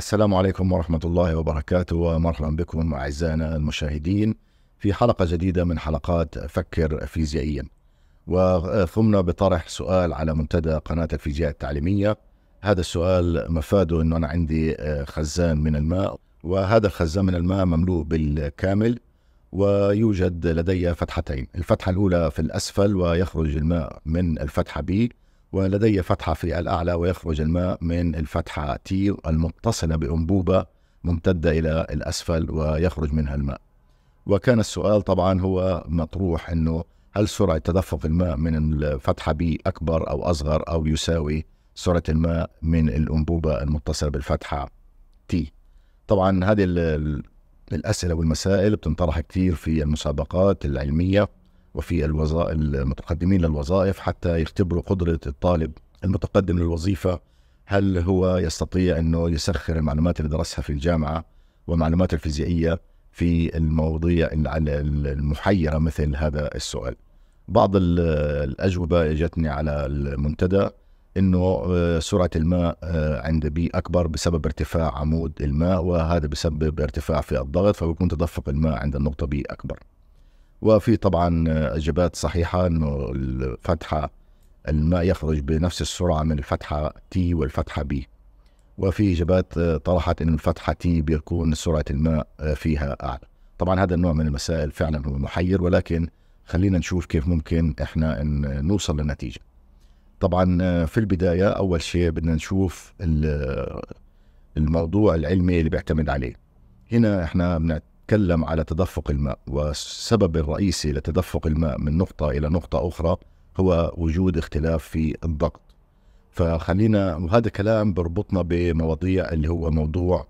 السلام عليكم ورحمة الله وبركاته ومرحبا بكم أعزائنا المشاهدين في حلقة جديدة من حلقات فكر فيزيائيا وقمنا بطرح سؤال على منتدى قناة الفيزياء التعليمية هذا السؤال مفاده أنه أنا عندي آه، خزان من الماء وهذا الخزان من الماء مملوء بالكامل ويوجد لدي فتحتين الفتحة الأولى في الأسفل ويخرج الماء من الفتحة B ولدي فتحة في الأعلى ويخرج الماء من الفتحة تير المتصلة بأنبوبة ممتدة إلى الأسفل ويخرج منها الماء وكان السؤال طبعا هو مطروح أنه هل سرعة تدفق الماء من الفتحة بي أكبر أو أصغر أو يساوي سرعة الماء من الأنبوبة المتصلة بالفتحة تي طبعا هذه الأسئلة والمسائل بتنطرح كثير في المسابقات العلمية وفي الوظائف المتقدمين للوظائف حتى يختبروا قدرة الطالب المتقدم للوظيفة هل هو يستطيع أنه يسخر المعلومات اللي درسها في الجامعة والمعلومات الفيزيائية في المواضيع المحيرة مثل هذا السؤال بعض الأجوبة اجتني على المنتدى انه آه، سرعه الماء آه، عند بي اكبر بسبب ارتفاع عمود الماء وهذا بسبب ارتفاع في الضغط فبكون تدفق الماء عند النقطه بي اكبر وفي طبعا اجابات صحيحه انه الفتحه الماء يخرج بنفس السرعه من الفتحه تي والفتحه بي وفي اجابات طرحت ان الفتحه تي بيكون سرعه الماء فيها اعلى طبعا هذا النوع من المسائل فعلا هو محير ولكن خلينا نشوف كيف ممكن احنا ان نوصل لنتيجه طبعا في البدايه اول شيء بدنا نشوف الموضوع العلمي اللي بيعتمد عليه هنا احنا نتكلم على تدفق الماء والسبب الرئيسي لتدفق الماء من نقطة إلى نقطة أخرى هو وجود اختلاف في الضغط فخلينا وهذا كلام بربطنا بمواضيع اللي هو موضوع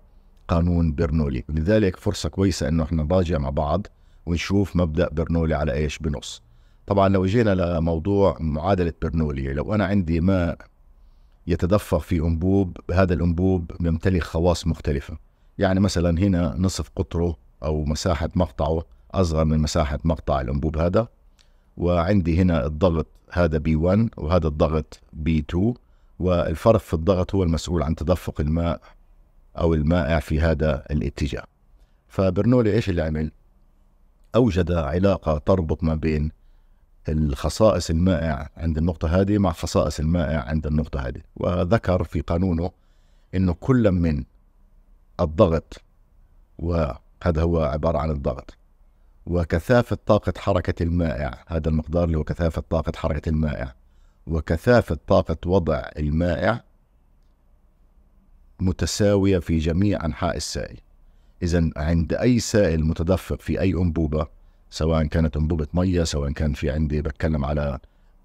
قانون برنولي لذلك فرصة كويسة أنه احنا نراجع مع بعض ونشوف مبدأ برنولي على إيش بنص طبعا لو جينا لموضوع معادلة برنولي لو أنا عندي ماء يتدفق في أنبوب هذا الأنبوب يمتلك خواص مختلفة يعني مثلا هنا نصف قطره او مساحه مقطعه اصغر من مساحه مقطع الانبوب هذا وعندي هنا الضغط هذا بي 1 وهذا الضغط بي 2 والفرق في الضغط هو المسؤول عن تدفق الماء او المائع في هذا الاتجاه فبرنولي ايش اللي عمل اوجد علاقه تربط ما بين الخصائص المائع عند النقطه هذه مع خصائص المائع عند النقطه هذه وذكر في قانونه انه كل من الضغط و هذا هو عبارة عن الضغط وكثافة طاقة حركة المائع هذا المقدار اللي هو كثافة طاقة حركة المائع وكثافة طاقة وضع المائع متساوية في جميع أنحاء السائل إذا عند أي سائل متدفق في أي أنبوبة سواء كانت أنبوبة مية سواء كان في عندي بتكلم على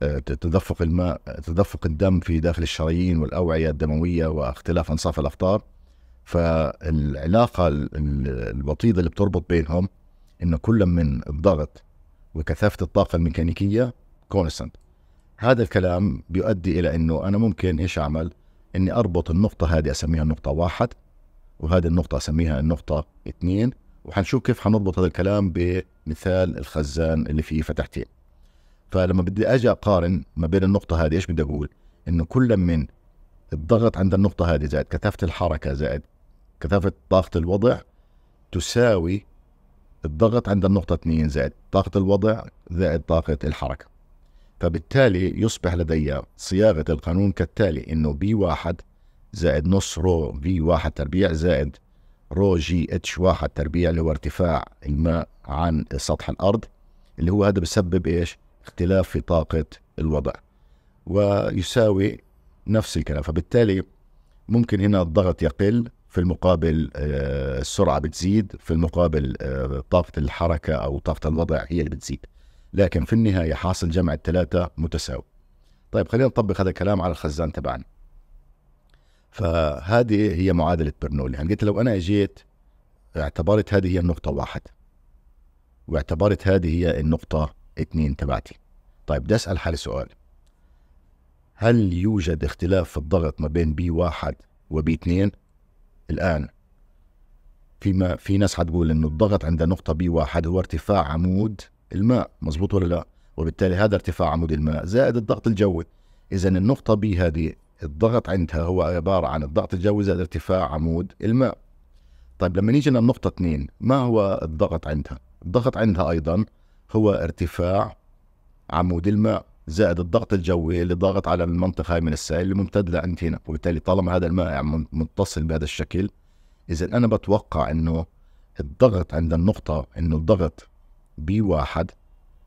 آه، تدفق الماء تدفق الدم في داخل الشرايين والأوعية الدموية واختلاف أنصاف الأفطار فالعلاقه الوطيده اللي بتربط بينهم انه كل من الضغط وكثافه الطاقه الميكانيكيه كونستنت هذا الكلام بيؤدي الى انه انا ممكن ايش اعمل؟ اني اربط النقطه هذه اسميها النقطه واحد وهذه النقطه اسميها النقطه اثنين وحنشوف كيف حنربط هذا الكلام بمثال الخزان اللي فيه فتحتين. فلما بدي اجي اقارن ما بين النقطه هذه ايش بدي اقول؟ انه كل من الضغط عند النقطه هذه زائد كثافه الحركه زائد كثافة طاقة الوضع تساوي الضغط عند النقطة 2 زائد طاقة الوضع زائد طاقة الحركة فبالتالي يصبح لدي صياغة القانون كالتالي انه بي واحد زائد نص رو في واحد تربيع زائد رو جي اتش واحد تربيع اللي هو ارتفاع الماء عن سطح الارض اللي هو هذا بسبب ايش؟ اختلاف في طاقة الوضع ويساوي نفس الكلام فبالتالي ممكن هنا الضغط يقل في المقابل آه، السرعه بتزيد في المقابل آه، طاقه الحركه او طاقه الوضع هي اللي بتزيد لكن في النهايه حاصل جمع الثلاثه متساوي طيب خلينا نطبق هذا الكلام على الخزان تبعنا فهذه هي معادله برنولي يعني قلت لو انا اجيت اعتبرت هذه هي النقطه واحد واعتبرت هذه هي النقطه اثنين تبعتي طيب بدي اسال حالي سؤال هل يوجد اختلاف في الضغط ما بين بي واحد وبي اثنين الآن فيما في ناس حتقول انه الضغط عند نقطه بي واحد هو ارتفاع عمود الماء مزبوط ولا لا وبالتالي هذا ارتفاع عمود الماء زائد الضغط الجوي اذا النقطه بي هذه الضغط عندها هو عباره عن الضغط الجوي زائد ارتفاع عمود الماء طيب لما نيجي للنقطه 2 ما هو الضغط عندها الضغط عندها ايضا هو ارتفاع عمود الماء زائد الضغط الجوي اللي ضاغط على المنطقة هاي من السائل اللي ممتد لعند هنا وبالتالي طالما هذا الماء يعني متصل بهذا الشكل إذا أنا بتوقع أنه الضغط عند النقطة أنه الضغط بي واحد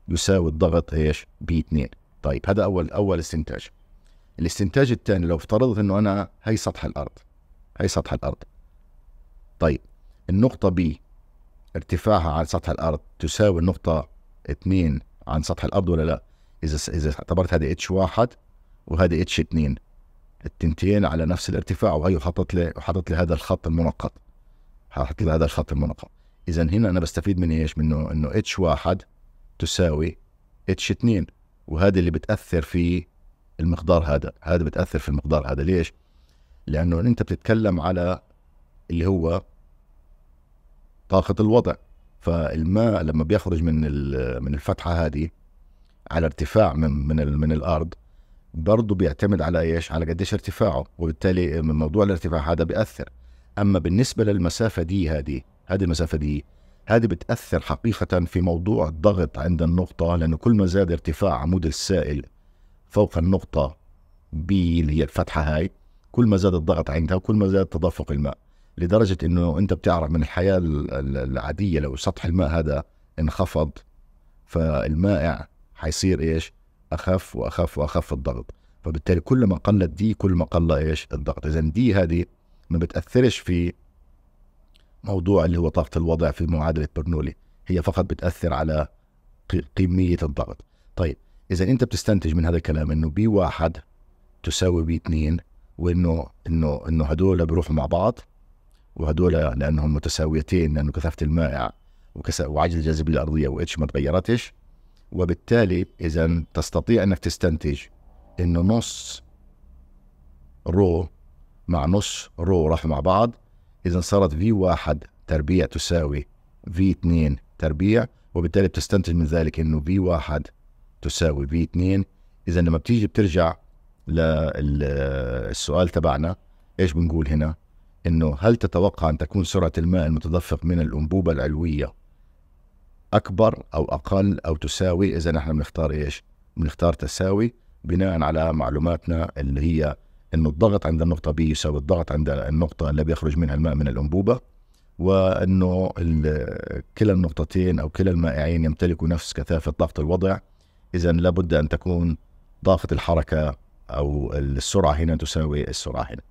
يساوي الضغط ايش؟ بي 2 طيب هذا أول أول استنتاج الاستنتاج الثاني لو افترضت أنه أنا هي سطح الأرض هي سطح الأرض طيب النقطة بي ارتفاعها عن سطح الأرض تساوي النقطة 2 عن سطح الأرض ولا لا؟ اذا اذا اعتبرت هذه اتش واحد وهذه اتش اثنين التنتين على نفس الارتفاع وهي وحطت لي وحطت لي هذا الخط المنقط حطت لي هذا الخط المنقط اذا هنا انا بستفيد من ايش؟ منه انه اتش واحد تساوي اتش اثنين وهذا اللي بتاثر في المقدار هذا هذا بتاثر في المقدار هذا ليش؟ لانه انت بتتكلم على اللي هو طاقه الوضع فالماء لما بيخرج من من الفتحه هذه على ارتفاع من من من الارض برضه بيعتمد على ايش؟ على قديش ارتفاعه وبالتالي من موضوع الارتفاع هذا بياثر اما بالنسبه للمسافه دي هذه هذه المسافه دي هذه بتاثر حقيقه في موضوع الضغط عند النقطه لانه كل ما زاد ارتفاع عمود السائل فوق النقطه بي اللي هي الفتحه هاي كل ما زاد الضغط عندها وكل ما زاد تدفق الماء لدرجه انه انت بتعرف من الحياه العاديه لو سطح الماء هذا انخفض فالمائع حيصير ايش؟ اخف واخف واخف الضغط فبالتالي كل ما قلت دي كل ما قل ايش؟ الضغط اذا دي هذه ما بتاثرش في موضوع اللي هو طاقه الوضع في معادله برنولي هي فقط بتاثر على قيميه الضغط طيب اذا انت بتستنتج من هذا الكلام انه بي واحد تساوي بي اثنين وانه انه انه هدول بيروحوا مع بعض وهدول لانهم متساويتين لانه كثافه المائع وعجل الجاذبيه الارضيه واتش ما تغيرتش وبالتالي اذا تستطيع انك تستنتج انه نص رو مع نص رو راحوا مع بعض اذا صارت في واحد تربيع تساوي في 2 تربيع وبالتالي بتستنتج من ذلك انه في واحد تساوي في 2 اذا لما بتيجي بترجع للسؤال تبعنا ايش بنقول هنا؟ انه هل تتوقع ان تكون سرعه الماء المتدفق من الانبوبه العلويه اكبر او اقل او تساوي اذا نحن بنختار ايش؟ بنختار تساوي بناء على معلوماتنا اللي هي انه الضغط عند النقطة بي يساوي الضغط عند النقطة اللي بيخرج منها الماء من الأنبوبة وانه كلا النقطتين او كلا المائعين يمتلكوا نفس كثافة ضغط الوضع اذا لابد ان تكون ضافة الحركة او السرعة هنا تساوي السرعة هنا.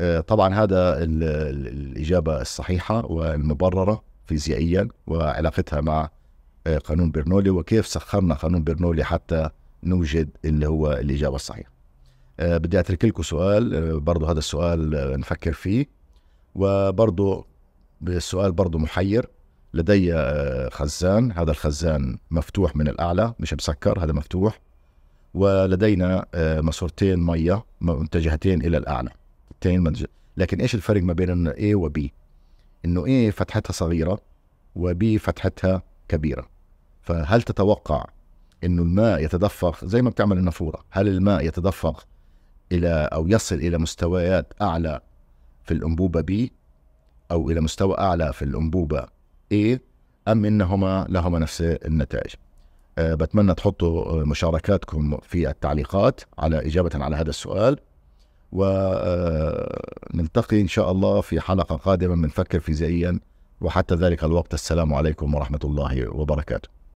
آه، طبعا هذا الإجابة الصحيحة والمبررة فيزيائيا وعلاقتها مع آه، قانون برنولي وكيف سخرنا قانون برنولي حتى نوجد اللي هو الإجابة الصحيحة آه، بدي أترك لكم سؤال آه، برضه هذا السؤال نفكر فيه وبرضه السؤال برضه محير لدي خزان هذا الخزان مفتوح من الأعلى مش مسكر هذا مفتوح ولدينا ماسورتين مية متجهتين إلى الأعلى لكن إيش الفرق ما بين A و B انه ايه فتحتها صغيره وبي فتحتها كبيره فهل تتوقع انه الماء يتدفق زي ما بتعمل النافوره هل الماء يتدفق الى او يصل الى مستويات اعلى في الانبوبه بي او الى مستوى اعلى في الانبوبه A ام انهما لهما نفس النتائج أه بتمنى تحطوا مشاركاتكم في التعليقات على اجابه على هذا السؤال ونلتقي إن شاء الله في حلقة قادمة من فكر فيزيائيا وحتى ذلك الوقت السلام عليكم ورحمة الله وبركاته